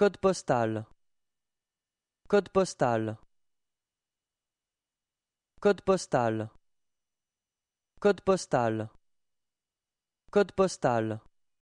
Code postal Code postal Code postal Code postal Code postal